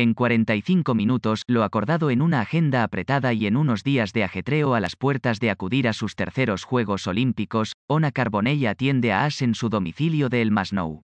En 45 minutos, lo acordado en una agenda apretada y en unos días de ajetreo a las puertas de acudir a sus terceros Juegos Olímpicos, Ona Carbonella atiende a As en su domicilio de El Masnou.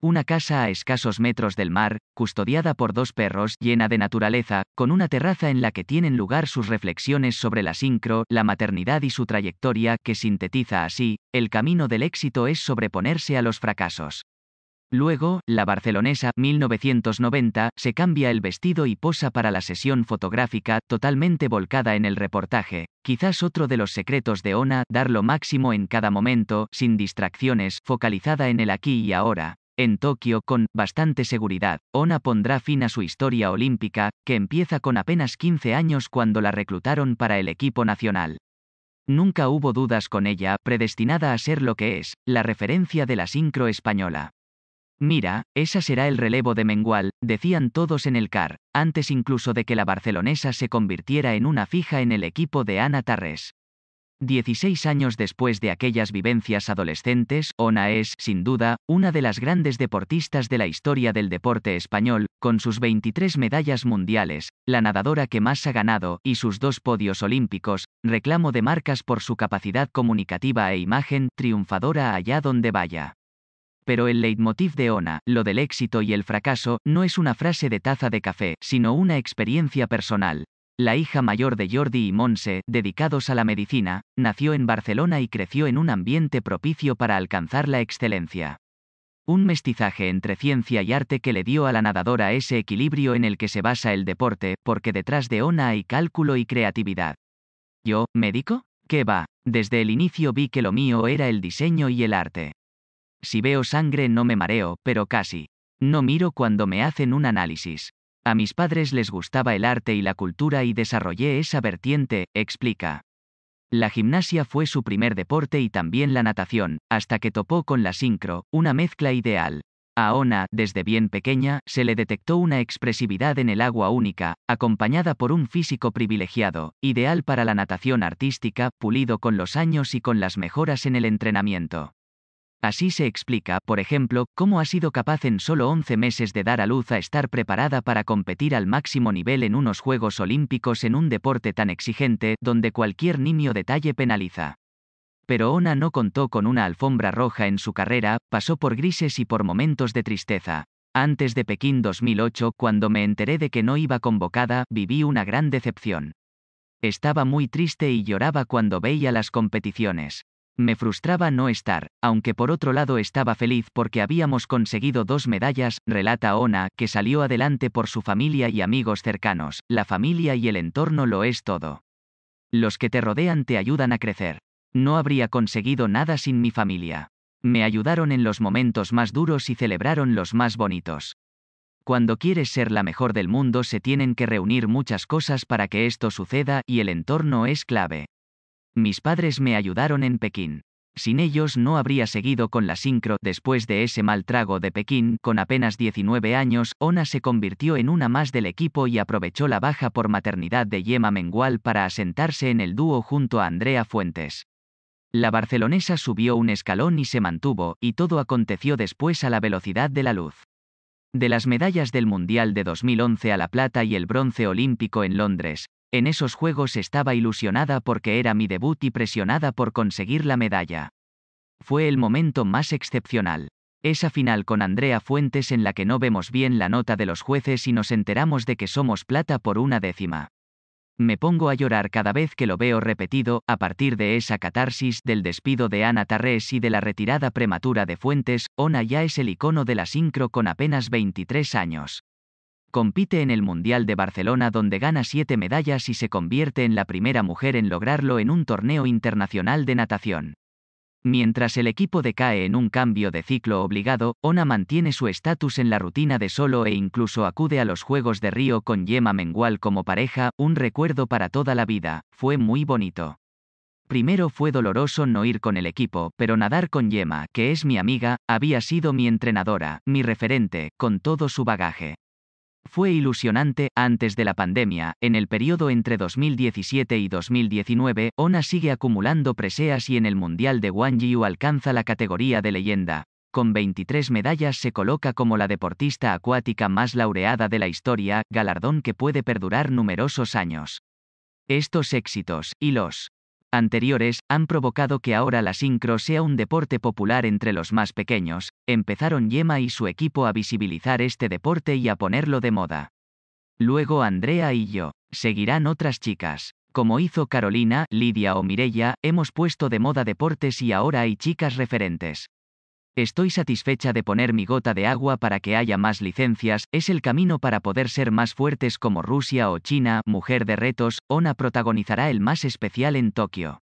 Una casa a escasos metros del mar, custodiada por dos perros, llena de naturaleza, con una terraza en la que tienen lugar sus reflexiones sobre la sincro, la maternidad y su trayectoria, que sintetiza así, el camino del éxito es sobreponerse a los fracasos. Luego, la barcelonesa, 1990, se cambia el vestido y posa para la sesión fotográfica, totalmente volcada en el reportaje. Quizás otro de los secretos de Ona, dar lo máximo en cada momento, sin distracciones, focalizada en el aquí y ahora. En Tokio, con bastante seguridad, Ona pondrá fin a su historia olímpica, que empieza con apenas 15 años cuando la reclutaron para el equipo nacional. Nunca hubo dudas con ella, predestinada a ser lo que es, la referencia de la sincro española. Mira, esa será el relevo de Mengual, decían todos en el CAR, antes incluso de que la barcelonesa se convirtiera en una fija en el equipo de Ana Tarrés. Dieciséis años después de aquellas vivencias adolescentes, Ona es, sin duda, una de las grandes deportistas de la historia del deporte español, con sus 23 medallas mundiales, la nadadora que más ha ganado, y sus dos podios olímpicos, reclamo de marcas por su capacidad comunicativa e imagen triunfadora allá donde vaya pero el leitmotiv de Ona, lo del éxito y el fracaso, no es una frase de taza de café, sino una experiencia personal. La hija mayor de Jordi y Monse, dedicados a la medicina, nació en Barcelona y creció en un ambiente propicio para alcanzar la excelencia. Un mestizaje entre ciencia y arte que le dio a la nadadora ese equilibrio en el que se basa el deporte, porque detrás de Ona hay cálculo y creatividad. ¿Yo, médico? ¿Qué va? Desde el inicio vi que lo mío era el diseño y el arte. Si veo sangre no me mareo, pero casi. No miro cuando me hacen un análisis. A mis padres les gustaba el arte y la cultura y desarrollé esa vertiente, explica. La gimnasia fue su primer deporte y también la natación, hasta que topó con la sincro, una mezcla ideal. A Ona, desde bien pequeña, se le detectó una expresividad en el agua única, acompañada por un físico privilegiado, ideal para la natación artística, pulido con los años y con las mejoras en el entrenamiento. Así se explica, por ejemplo, cómo ha sido capaz en solo 11 meses de dar a luz a estar preparada para competir al máximo nivel en unos Juegos Olímpicos en un deporte tan exigente, donde cualquier niño detalle penaliza. Pero Ona no contó con una alfombra roja en su carrera, pasó por grises y por momentos de tristeza. Antes de Pekín 2008, cuando me enteré de que no iba convocada, viví una gran decepción. Estaba muy triste y lloraba cuando veía las competiciones. Me frustraba no estar, aunque por otro lado estaba feliz porque habíamos conseguido dos medallas, relata Ona, que salió adelante por su familia y amigos cercanos, la familia y el entorno lo es todo. Los que te rodean te ayudan a crecer. No habría conseguido nada sin mi familia. Me ayudaron en los momentos más duros y celebraron los más bonitos. Cuando quieres ser la mejor del mundo se tienen que reunir muchas cosas para que esto suceda y el entorno es clave. Mis padres me ayudaron en Pekín. Sin ellos no habría seguido con la sincro. Después de ese mal trago de Pekín, con apenas 19 años, Ona se convirtió en una más del equipo y aprovechó la baja por maternidad de Yema Mengual para asentarse en el dúo junto a Andrea Fuentes. La barcelonesa subió un escalón y se mantuvo, y todo aconteció después a la velocidad de la luz. De las medallas del Mundial de 2011 a la plata y el bronce olímpico en Londres, en esos Juegos estaba ilusionada porque era mi debut y presionada por conseguir la medalla. Fue el momento más excepcional. Esa final con Andrea Fuentes en la que no vemos bien la nota de los jueces y nos enteramos de que somos plata por una décima. Me pongo a llorar cada vez que lo veo repetido, a partir de esa catarsis del despido de Ana Tarrés y de la retirada prematura de Fuentes, Ona ya es el icono de la sincro con apenas 23 años compite en el Mundial de Barcelona donde gana siete medallas y se convierte en la primera mujer en lograrlo en un torneo internacional de natación. Mientras el equipo decae en un cambio de ciclo obligado, Ona mantiene su estatus en la rutina de solo e incluso acude a los Juegos de Río con Yema Mengual como pareja, un recuerdo para toda la vida, fue muy bonito. Primero fue doloroso no ir con el equipo, pero nadar con Yema, que es mi amiga, había sido mi entrenadora, mi referente, con todo su bagaje fue ilusionante. Antes de la pandemia, en el periodo entre 2017 y 2019, Ona sigue acumulando preseas y en el Mundial de Guangzhou alcanza la categoría de leyenda. Con 23 medallas se coloca como la deportista acuática más laureada de la historia, galardón que puede perdurar numerosos años. Estos éxitos, y los anteriores, han provocado que ahora la sincro sea un deporte popular entre los más pequeños, empezaron Yema y su equipo a visibilizar este deporte y a ponerlo de moda. Luego Andrea y yo, seguirán otras chicas. Como hizo Carolina, Lidia o Mirella, hemos puesto de moda deportes y ahora hay chicas referentes. Estoy satisfecha de poner mi gota de agua para que haya más licencias, es el camino para poder ser más fuertes como Rusia o China, mujer de retos, Ona protagonizará el más especial en Tokio.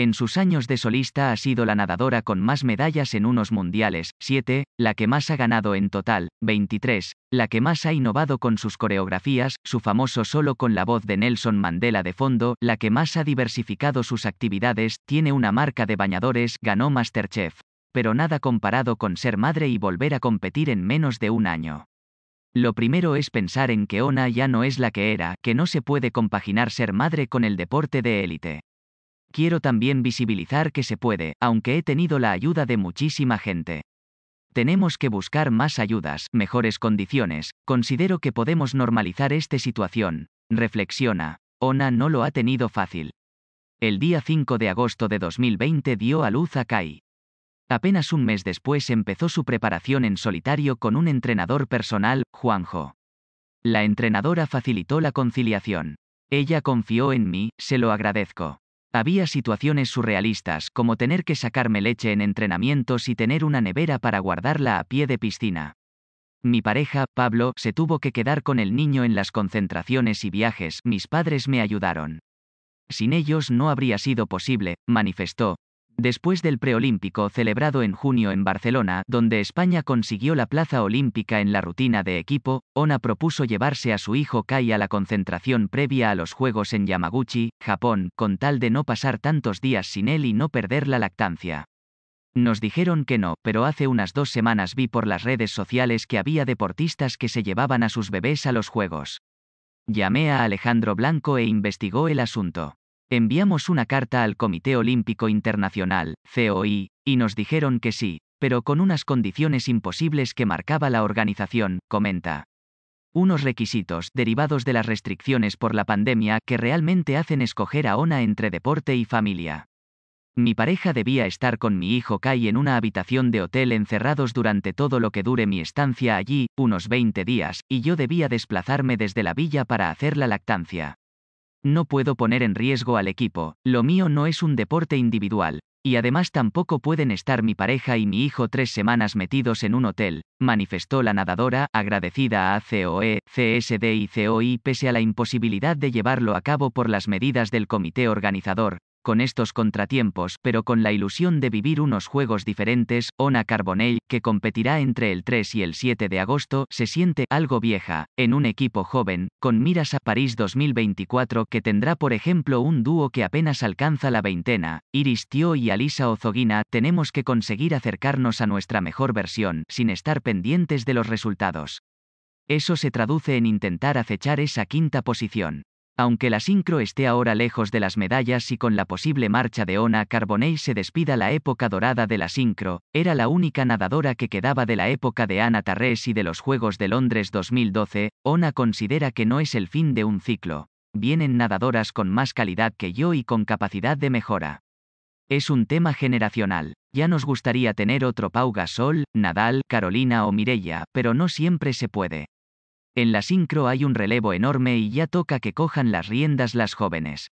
En sus años de solista ha sido la nadadora con más medallas en unos mundiales, 7, la que más ha ganado en total, 23, la que más ha innovado con sus coreografías, su famoso solo con la voz de Nelson Mandela de fondo, la que más ha diversificado sus actividades, tiene una marca de bañadores, ganó Masterchef. Pero nada comparado con ser madre y volver a competir en menos de un año. Lo primero es pensar en que Ona ya no es la que era, que no se puede compaginar ser madre con el deporte de élite. Quiero también visibilizar que se puede, aunque he tenido la ayuda de muchísima gente. Tenemos que buscar más ayudas, mejores condiciones, considero que podemos normalizar esta situación. Reflexiona. Ona no lo ha tenido fácil. El día 5 de agosto de 2020 dio a luz a Kai. Apenas un mes después empezó su preparación en solitario con un entrenador personal, Juanjo. La entrenadora facilitó la conciliación. Ella confió en mí, se lo agradezco. Había situaciones surrealistas como tener que sacarme leche en entrenamientos y tener una nevera para guardarla a pie de piscina. Mi pareja, Pablo, se tuvo que quedar con el niño en las concentraciones y viajes, mis padres me ayudaron. Sin ellos no habría sido posible, manifestó, después del preolímpico celebrado en junio en Barcelona, donde España consiguió la plaza olímpica en la rutina de equipo, Ona propuso llevarse a su hijo Kai a la concentración previa a los Juegos en Yamaguchi, Japón, con tal de no pasar tantos días sin él y no perder la lactancia. Nos dijeron que no, pero hace unas dos semanas vi por las redes sociales que había deportistas que se llevaban a sus bebés a los Juegos. Llamé a Alejandro Blanco e investigó el asunto. Enviamos una carta al Comité Olímpico Internacional, COI, y nos dijeron que sí, pero con unas condiciones imposibles que marcaba la organización, comenta. Unos requisitos derivados de las restricciones por la pandemia que realmente hacen escoger a ONA entre deporte y familia. Mi pareja debía estar con mi hijo Kai en una habitación de hotel encerrados durante todo lo que dure mi estancia allí, unos 20 días, y yo debía desplazarme desde la villa para hacer la lactancia. No puedo poner en riesgo al equipo, lo mío no es un deporte individual, y además tampoco pueden estar mi pareja y mi hijo tres semanas metidos en un hotel, manifestó la nadadora, agradecida a COE, CSD y COI pese a la imposibilidad de llevarlo a cabo por las medidas del comité organizador, con estos contratiempos, pero con la ilusión de vivir unos juegos diferentes, Ona Carbonell, que competirá entre el 3 y el 7 de agosto, se siente algo vieja, en un equipo joven, con miras a París 2024 que tendrá por ejemplo un dúo que apenas alcanza la veintena, Iris Tio y Alisa Ozogina. tenemos que conseguir acercarnos a nuestra mejor versión, sin estar pendientes de los resultados. Eso se traduce en intentar acechar esa quinta posición. Aunque la sincro esté ahora lejos de las medallas y con la posible marcha de Ona Carbonell se despida la época dorada de la sincro, era la única nadadora que quedaba de la época de Ana Tarrés y de los Juegos de Londres 2012, Ona considera que no es el fin de un ciclo. Vienen nadadoras con más calidad que yo y con capacidad de mejora. Es un tema generacional. Ya nos gustaría tener otro Pau Gasol, Nadal, Carolina o Mireia, pero no siempre se puede. En la sincro hay un relevo enorme y ya toca que cojan las riendas las jóvenes.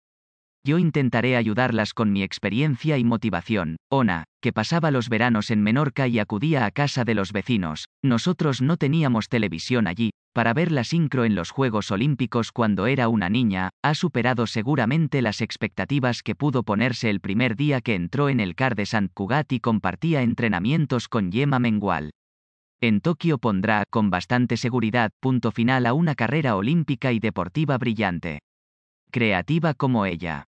Yo intentaré ayudarlas con mi experiencia y motivación. Ona, que pasaba los veranos en Menorca y acudía a casa de los vecinos, nosotros no teníamos televisión allí, para ver la sincro en los Juegos Olímpicos cuando era una niña, ha superado seguramente las expectativas que pudo ponerse el primer día que entró en el CAR de Sant Cugat y compartía entrenamientos con Yema Mengual. En Tokio pondrá, con bastante seguridad, punto final a una carrera olímpica y deportiva brillante. Creativa como ella.